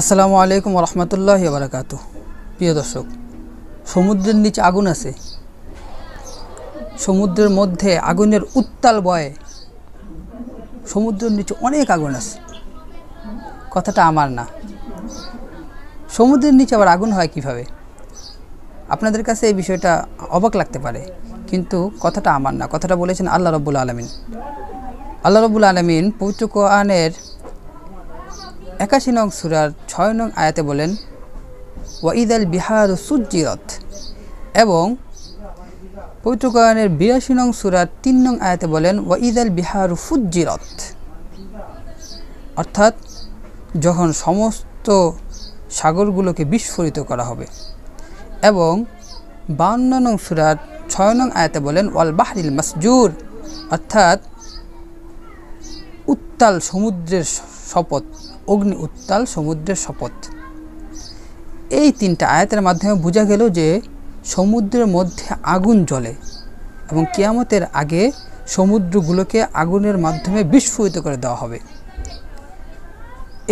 আসসালামু আলাইকুম রহমতুল্লাহ বারাকাত প্রিয় দর্শক সমুদ্রের নিচে আগুন আছে সমুদ্রের মধ্যে আগুনের উত্তাল বয়ে সমুদ্রের নিচে অনেক আগুন আছে কথাটা আমার না সমুদ্রের নিচে আবার আগুন হয় কিভাবে আপনাদের কাছে এই বিষয়টা অবাক লাগতে পারে কিন্তু কথাটা আমার না কথাটা বলেছেন আল্লাহ রব্বুল আলমিন আল্লাহ রব্বুল আলমিন পবিত্র কোয়ানের একাশি নং সুরার ছয় নং আয়াতে বলেন ওয়াঈদ আল বিহার সুজিরত এবং পবিত্রকরণের বিরাশি নং সুরার তিন নং আয়াতে বলেন ওয়াঈদ আল বিহার ফুজিরত অর্থাৎ যখন সমস্ত সাগরগুলোকে বিস্ফোরিত করা হবে এবং বান্ন নং সুরার ছয় নং আয়াতে বলেন ওয়াল বাহরিল মাসজুর অর্থাৎ উত্তাল সমুদ্রের শপথ অগ্নি উত্তাল সমুদ্রের শপথ এই তিনটা আয়াতের মাধ্যমে বোঝা গেল যে সমুদ্রের মধ্যে আগুন জ্বলে এবং কিয়ামতের আগে সমুদ্রগুলোকে আগুনের মাধ্যমে বিস্ফোরিত করে দেওয়া হবে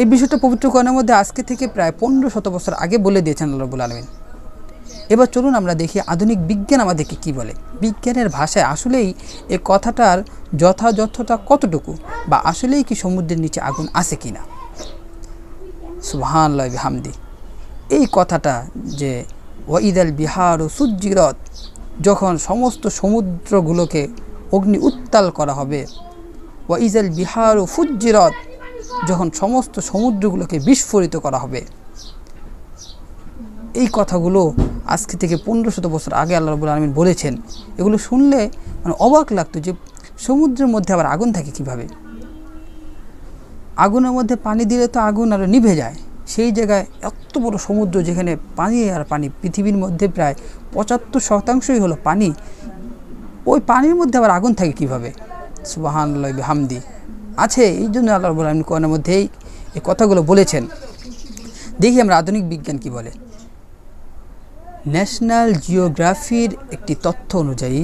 এই বিষয়টা পবিত্র কোরআনের মধ্যে আজকে থেকে প্রায় পনেরো শত বছর আগে বলে দিয়েছেন আল্লাহবুল আলমিন এবার চলুন আমরা দেখি আধুনিক বিজ্ঞান আমাদেরকে কি বলে বিজ্ঞানের ভাষায় আসলেই এ কথাটার যথাযথতা কতটুকু বা আসলেই কি সমুদ্রের নিচে আগুন আছে কি না সুবাহান্লাহ হামদি এই কথাটা যে ওয়াঈদ আল বিহার ও সুজিরত যখন সমস্ত সমুদ্রগুলোকে অগ্নি উত্তাল করা হবে ওয়াঈদ আল বিহার ও ফুজ্জিরত যখন সমস্ত সমুদ্রগুলোকে বিস্ফোরিত করা হবে এই কথাগুলো আজকে থেকে পনেরো শত বছর আগে আল্লাহ রবুল আলমিন বলেছেন এগুলো শুনলে মানে অবাক লাগতো যে সমুদ্রের মধ্যে আবার আগুন থাকে কিভাবে। আগুনের মধ্যে পানি দিলে তো আগুন আরও নিভে যায় সেই জায়গায় এত বড় সমুদ্র যেখানে পানি আর পানি পৃথিবীর মধ্যে প্রায় পঁচাত্তর শতাংশই হলো পানি ওই পানির মধ্যে আবার আগুন থাকে কীভাবে সুবাহান হামদি আছে এই জন্য আল্লাহ বলে আলমিন কোরআনের মধ্যেই এই কথাগুলো বলেছেন দেখি আমরা আধুনিক বিজ্ঞান কি বলে ন্যাশনাল জিওগ্রাফির একটি তথ্য অনুযায়ী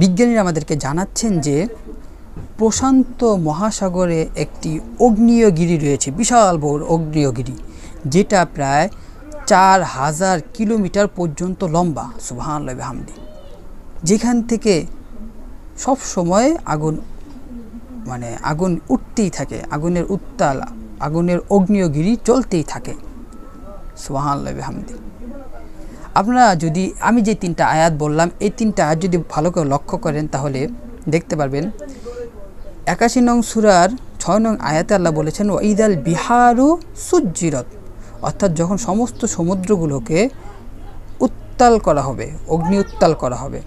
বিজ্ঞানীরা আমাদেরকে জানাচ্ছেন যে প্রশান্ত মহাসাগরে একটি অগ্নেয়গিরি রয়েছে বিশাল বড় অগ্নেয়গিরি যেটা প্রায় চার হাজার কিলোমিটার পর্যন্ত লম্বা সুবাহান লবে হামদি যেখান থেকে সব সময় আগুন মানে আগুন উঠতেই থাকে আগুনের উত্তাল আগুনের অগ্নেয়গিরি চলতেই থাকে সুবাহান লবে হামদি আপনারা যদি আমি যে তিনটা আয়াত বললাম এই তিনটা আয়াত যদি ভালো করে লক্ষ্য করেন তাহলে দেখতে পারবেন একাশি নং সুরার ছয় নং আয়াতে আল্লাহ বলেছেন ঈদ আল বিহারু সুজ্জিরত অর্থাৎ যখন সমস্ত সমুদ্রগুলোকে উত্তাল করা হবে অগ্নি উত্তাল করা হবে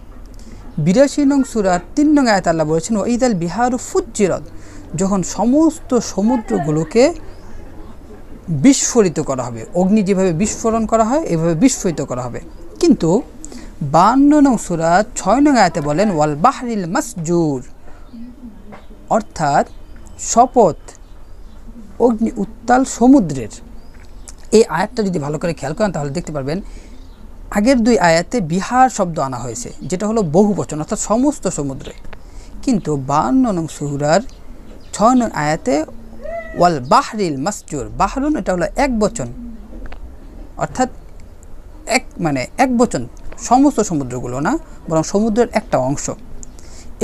বিরাশি নং সুরার তিন নং আয়াত আল্লাহ বলেছেন ঈদ আল বিহারু ফুজ্জিরত যখন সমস্ত সমুদ্রগুলোকে বিস্ফোরিত করা হবে অগ্নি যেভাবে বিস্ফোরণ করা হয় এভাবে বিস্ফোরিত করা হবে কিন্তু বান্ন নং সুরা ছয় নং আয়াতে বলেন ওয়াল বাহরিল মাসজুর অর্থাৎ শপথ অগ্নি উত্তাল সমুদ্রের এই আয়াতটা যদি ভালো করে খেয়াল করেন তাহলে দেখতে পারবেন আগের দুই আয়াতে বিহার শব্দ আনা হয়েছে যেটা হলো বহু বচন অর্থাৎ সমস্ত সমুদ্রে কিন্তু বাহান্ন নং সুহুরার ছয় নং আয়াতে ওয়াল বাহরিল মাসজুর বাহরুন এটা হলো এক বচন অর্থাৎ এক মানে এক বচন সমস্ত সমুদ্রগুলো না বরং সমুদ্রের একটা অংশ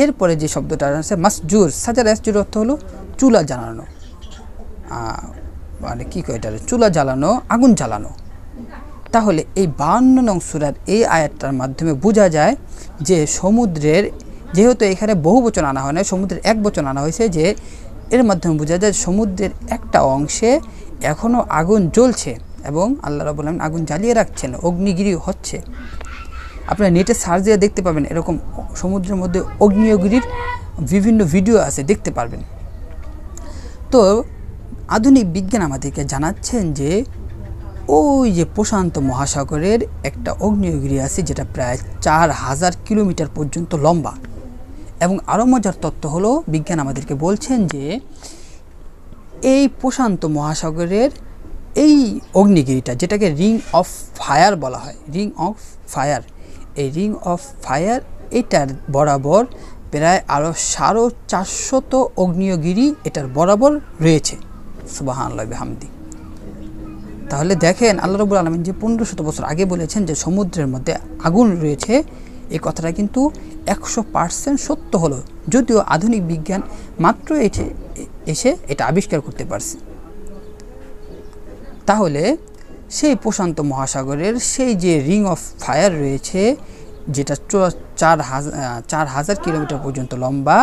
এরপরে যে শব্দটা আছে মাসজুর সাজার এসজুর অর্থ হলো চুলা জ্বালানো মানে কী কয় এটা চুলা জ্বালানো আগুন জ্বালানো তাহলে এই বান্ন নং সুরার এই আয়াতটার মাধ্যমে বোঝা যায় যে সমুদ্রের যেহেতু এখানে বহু বচন আনা হয় না সমুদ্রের এক বচন আনা হয়েছে যে এর মাধ্যমে বোঝা যায় সমুদ্রের একটা অংশে এখনও আগুন জ্বলছে এবং আল্লাহ রবুল্লাম আগুন জ্বালিয়ে রাখছেন অগ্নিগিরি হচ্ছে আপনারা নেটে সার্চ দিয়ে দেখতে পাবেন এরকম সমুদ্রের মধ্যে অগ্নিয়গিরির বিভিন্ন ভিডিও আছে দেখতে পারবেন তো আধুনিক বিজ্ঞান আমাদেরকে জানাচ্ছেন যে ওই যে প্রশান্ত মহাসাগরের একটা অগ্নিয়গিরি আছে যেটা প্রায় চার হাজার কিলোমিটার পর্যন্ত লম্বা এবং আরও মজার তত্ত্ব হলো বিজ্ঞান আমাদেরকে বলছেন যে এই প্রশান্ত মহাসাগরের এই অগ্নিগিরিটা যেটাকে রিং অফ ফায়ার বলা হয় রিং অফ ফায়ার এই রিং অফ ফায়ার এটার বরাবর প্রায় আরও সাড়ে চারশত অগ্নিয়গিরি এটার বরাবর রয়েছে সুবাহ হামদি তাহলে দেখেন আল্লাহ রবুল আলমিন যে পনেরো শত বছর আগে বলেছেন যে সমুদ্রের মধ্যে আগুন রয়েছে এই কথাটা কিন্তু একশো পার্সেন্ট সত্য হলো যদিও আধুনিক বিজ্ঞান মাত্র এসে এটা আবিষ্কার করতে পারছে তাহলে সেই প্রশান্ত মহাসাগরের সেই যে রিং অফ ফায়ার রয়েছে যেটা চার হাজার চার হাজার কিলোমিটার পর্যন্ত লম্বা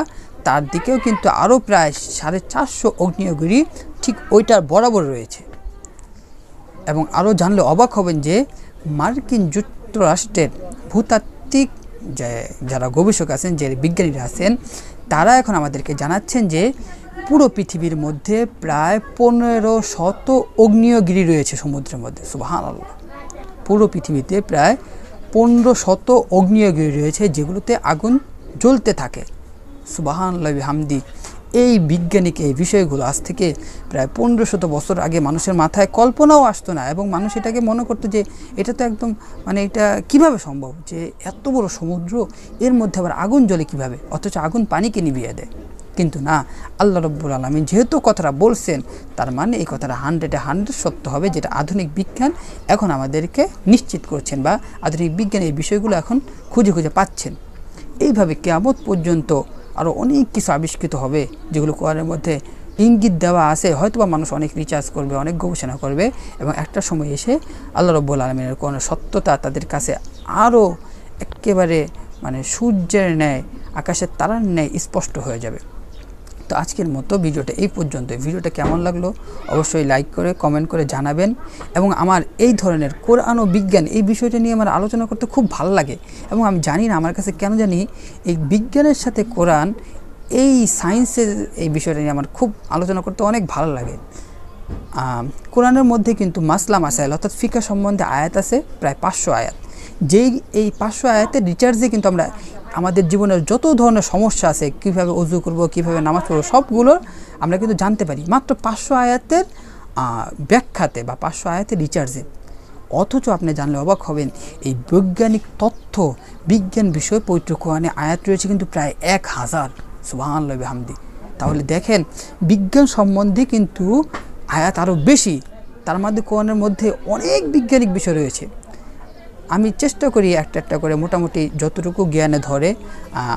তার দিকেও কিন্তু আরও প্রায় সাড়ে চারশো অগ্নিয়গিরি ঠিক ওইটার বরাবর রয়েছে এবং আরও জানলে অবাক হবেন যে মার্কিন যুক্তরাষ্ট্রের ভূতাত্ত্বিক যে যারা গবেষক আছেন যে বিজ্ঞানীরা আছেন তারা এখন আমাদেরকে জানাচ্ছেন যে পুরো পৃথিবীর মধ্যে প্রায় পনেরো শত অগ্নিয়গিরি রয়েছে সমুদ্রের মধ্যে সুবাহান আল্লাহ পুরো পৃথিবীতে প্রায় পনেরো শত অগ্নিয়গিরি রয়েছে যেগুলোতে আগুন জ্বলতে থাকে আল্লাহ হামদি এই বিজ্ঞানিক এই বিষয়গুলো আজ থেকে প্রায় পনেরো শত বছর আগে মানুষের মাথায় কল্পনাও আসতো না এবং মানুষ এটাকে মনে করতো যে এটা তো একদম মানে এটা কিভাবে সম্ভব যে এত বড় সমুদ্র এর মধ্যে আবার আগুন জ্বলে কিভাবে অথচ আগুন পানিকে নিভিয়ে দেয় কিন্তু না আল্লাহ রব্বুল আলমী যেহেতু কথাটা বলছেন তার মানে এই কথাটা হান্ড্রেডে হান্ড্রেড সত্য হবে যেটা আধুনিক বিজ্ঞান এখন আমাদেরকে নিশ্চিত করছেন বা আধুনিক বিজ্ঞান এই বিষয়গুলো এখন খুঁজে খুঁজে পাচ্ছেন এইভাবে কেয়ামত পর্যন্ত আরও অনেক কিছু আবিষ্কৃত হবে যেগুলো কোয়ারের মধ্যে ইঙ্গিত দেওয়া আছে হয়তো বা মানুষ অনেক রিচার্জ করবে অনেক গবেষণা করবে এবং একটা সময় এসে আল্লাহ রব্বুল আলমিনের কোনো সত্যতা তাদের কাছে আরও একেবারে মানে সূর্যের ন্যায় আকাশের তারার ন্যায় স্পষ্ট হয়ে যাবে তো আজকের মতো ভিডিওটা এই পর্যন্ত ভিডিওটা কেমন লাগলো অবশ্যই লাইক করে কমেন্ট করে জানাবেন এবং আমার এই ধরনের কোরআন ও বিজ্ঞান এই বিষয়টা নিয়ে আমার আলোচনা করতে খুব ভালো লাগে এবং আমি জানি না আমার কাছে কেন জানি এই বিজ্ঞানের সাথে কোরআন এই সায়েন্সের এই বিষয়টা নিয়ে আমার খুব আলোচনা করতে অনেক ভালো লাগে কোরআনের মধ্যে কিন্তু মাসলা মাসাইল অর্থাৎ ফিকা সম্বন্ধে আয়াত আছে প্রায় পাঁচশো আয়াত যেই এই পাঁচশো আয়াতের রিচার্জে কিন্তু আমরা আমাদের জীবনের যত ধরনের সমস্যা আছে কীভাবে অজু করব কীভাবে নামাজ পড়বো সবগুলো আমরা কিন্তু জানতে পারি মাত্র পাঁচশো আয়াতের ব্যাখ্যাতে বা পাঁচশো আয়াতের রিচার্জে অথচ আপনি জানলে অবাক হবেন এই বৈজ্ঞানিক তথ্য বিজ্ঞান বিষয়ে পৈতৃকানে আয়াত রয়েছে কিন্তু প্রায় এক হাজার সুবাহান্লবী হামদি তাহলে দেখেন বিজ্ঞান সম্বন্ধে কিন্তু আয়াত আরও বেশি তার মধ্যে কোরআনের মধ্যে অনেক বিজ্ঞানিক বিষয় রয়েছে আমি চেষ্টা করি একটা একটা করে মোটামুটি যতটুকু জ্ঞানে ধরে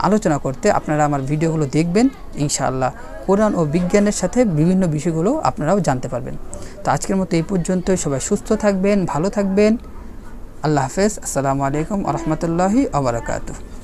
আলোচনা করতে আপনারা আমার ভিডিওগুলো দেখবেন ইনশাআল্লাহ কোরআন ও বিজ্ঞানের সাথে বিভিন্ন বিষয়গুলো আপনারাও জানতে পারবেন তো আজকের মতো এই পর্যন্তই সবাই সুস্থ থাকবেন ভালো থাকবেন আল্লাহ হাফেজ আসসালামু আলাইকুম আ রহমতুল্লাহি